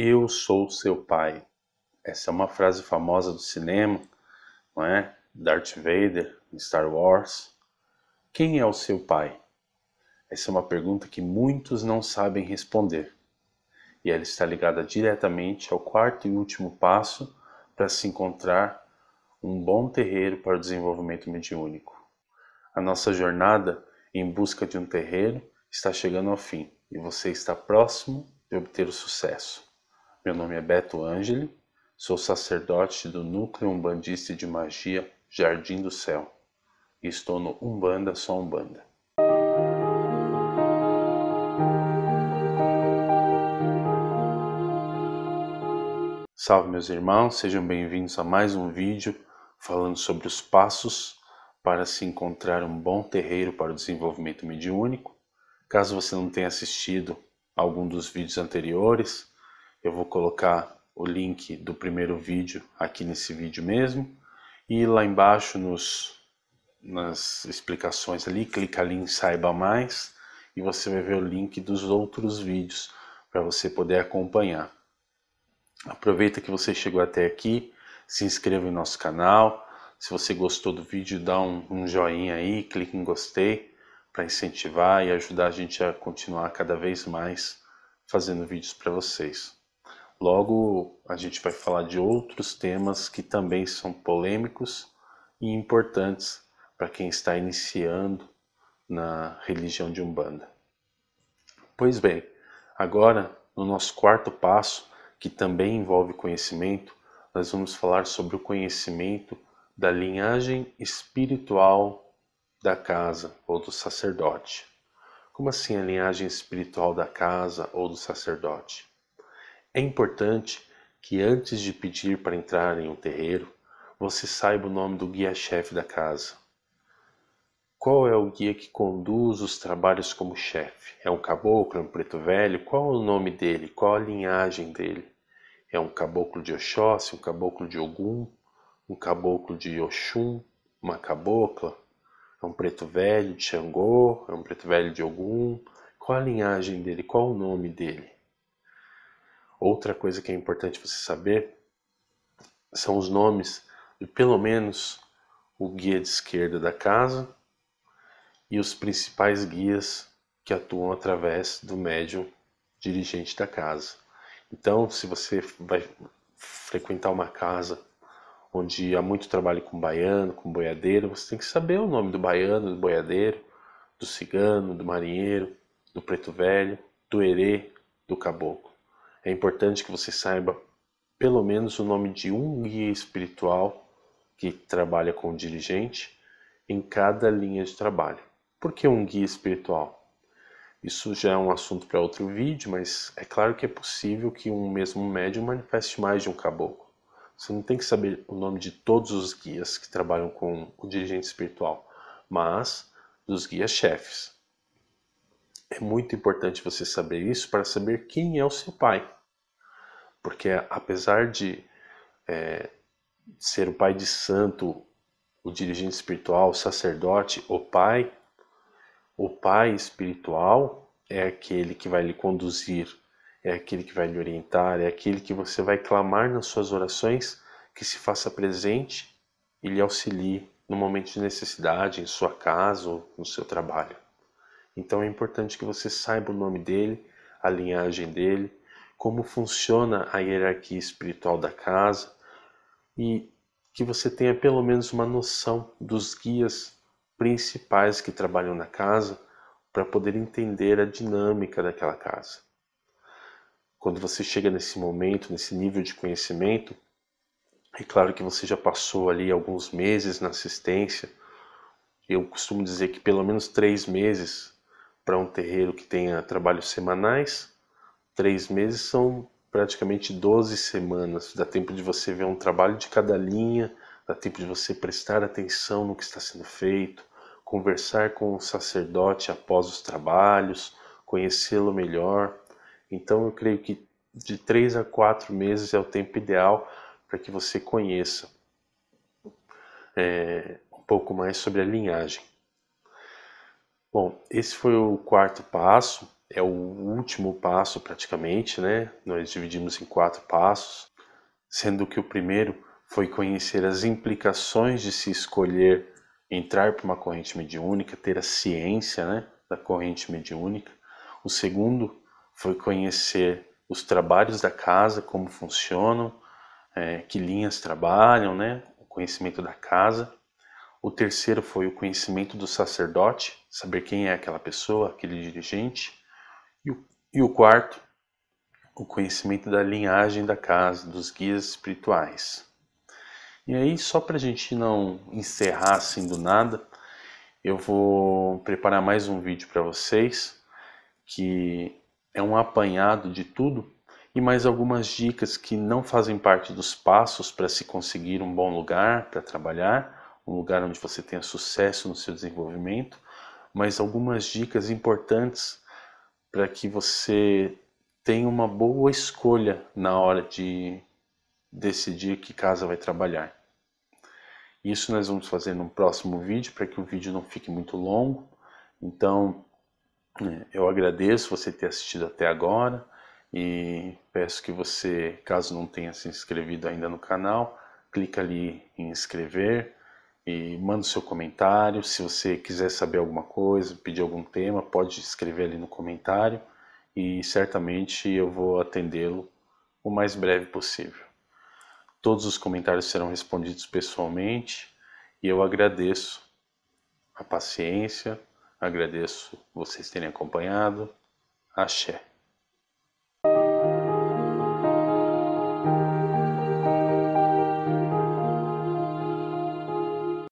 Eu sou seu pai. Essa é uma frase famosa do cinema, não é? Darth Vader, Star Wars. Quem é o seu pai? Essa é uma pergunta que muitos não sabem responder. E ela está ligada diretamente ao quarto e último passo para se encontrar um bom terreiro para o desenvolvimento mediúnico. A nossa jornada em busca de um terreiro está chegando ao fim e você está próximo de obter o sucesso. Meu nome é Beto Ângeli, sou sacerdote do Núcleo Umbandista de Magia Jardim do Céu e estou no Umbanda Só Umbanda. Salve meus irmãos, sejam bem-vindos a mais um vídeo falando sobre os passos para se encontrar um bom terreiro para o desenvolvimento mediúnico. Caso você não tenha assistido algum dos vídeos anteriores, eu vou colocar o link do primeiro vídeo aqui nesse vídeo mesmo e lá embaixo nos, nas explicações ali, clica ali em saiba mais e você vai ver o link dos outros vídeos para você poder acompanhar. Aproveita que você chegou até aqui, se inscreva em nosso canal. Se você gostou do vídeo, dá um, um joinha aí, clique em gostei para incentivar e ajudar a gente a continuar cada vez mais fazendo vídeos para vocês. Logo, a gente vai falar de outros temas que também são polêmicos e importantes para quem está iniciando na religião de Umbanda. Pois bem, agora, no nosso quarto passo, que também envolve conhecimento, nós vamos falar sobre o conhecimento da linhagem espiritual da casa ou do sacerdote. Como assim a linhagem espiritual da casa ou do sacerdote? É importante que antes de pedir para entrar em um terreiro, você saiba o nome do guia-chefe da casa. Qual é o guia que conduz os trabalhos como chefe? É um caboclo, é um preto velho? Qual é o nome dele? Qual a linhagem dele? É um caboclo de Oxóssi, um caboclo de Ogum, um caboclo de Oxum, uma cabocla? É um preto velho de Xangô? É um preto velho de Ogum? Qual a linhagem dele? Qual o nome dele? Outra coisa que é importante você saber são os nomes de pelo menos o guia de esquerda da casa e os principais guias que atuam através do médium dirigente da casa. Então, se você vai frequentar uma casa onde há muito trabalho com baiano, com boiadeiro, você tem que saber o nome do baiano, do boiadeiro, do cigano, do marinheiro, do preto velho, do herê, do caboclo. É importante que você saiba pelo menos o nome de um guia espiritual que trabalha com o dirigente em cada linha de trabalho. Por que um guia espiritual? Isso já é um assunto para outro vídeo, mas é claro que é possível que um mesmo médium manifeste mais de um caboclo. Você não tem que saber o nome de todos os guias que trabalham com o dirigente espiritual, mas dos guias chefes. É muito importante você saber isso para saber quem é o seu pai. Porque apesar de é, ser o pai de santo, o dirigente espiritual, o sacerdote, o pai, o pai espiritual é aquele que vai lhe conduzir, é aquele que vai lhe orientar, é aquele que você vai clamar nas suas orações que se faça presente e lhe auxilie no momento de necessidade, em sua casa ou no seu trabalho. Então é importante que você saiba o nome dele, a linhagem dele, como funciona a hierarquia espiritual da casa e que você tenha pelo menos uma noção dos guias principais que trabalham na casa para poder entender a dinâmica daquela casa. Quando você chega nesse momento, nesse nível de conhecimento, é claro que você já passou ali alguns meses na assistência. Eu costumo dizer que pelo menos três meses para um terreiro que tenha trabalhos semanais três meses são praticamente 12 semanas. Dá tempo de você ver um trabalho de cada linha, dá tempo de você prestar atenção no que está sendo feito, conversar com o sacerdote após os trabalhos, conhecê-lo melhor. Então, eu creio que de três a quatro meses é o tempo ideal para que você conheça é, um pouco mais sobre a linhagem. Bom, esse foi o quarto passo é o último passo praticamente, né? Nós dividimos em quatro passos, sendo que o primeiro foi conhecer as implicações de se escolher entrar para uma corrente mediúnica, ter a ciência, né, da corrente mediúnica. O segundo foi conhecer os trabalhos da casa, como funcionam, é, que linhas trabalham, né? O conhecimento da casa. O terceiro foi o conhecimento do sacerdote, saber quem é aquela pessoa, aquele dirigente. E o, e o quarto, o conhecimento da linhagem da casa, dos guias espirituais. E aí, só para a gente não encerrar assim do nada, eu vou preparar mais um vídeo para vocês, que é um apanhado de tudo e mais algumas dicas que não fazem parte dos passos para se conseguir um bom lugar para trabalhar, um lugar onde você tenha sucesso no seu desenvolvimento, mas algumas dicas importantes para que você tenha uma boa escolha na hora de decidir que casa vai trabalhar. Isso nós vamos fazer no próximo vídeo para que o vídeo não fique muito longo. Então, é, eu agradeço você ter assistido até agora e peço que você, caso não tenha se inscrevido ainda no canal, clica ali em inscrever e manda o seu comentário. Se você quiser saber alguma coisa, pedir algum tema, pode escrever ali no comentário e certamente eu vou atendê-lo o mais breve possível. Todos os comentários serão respondidos pessoalmente e eu agradeço a paciência, agradeço vocês terem acompanhado. Axé.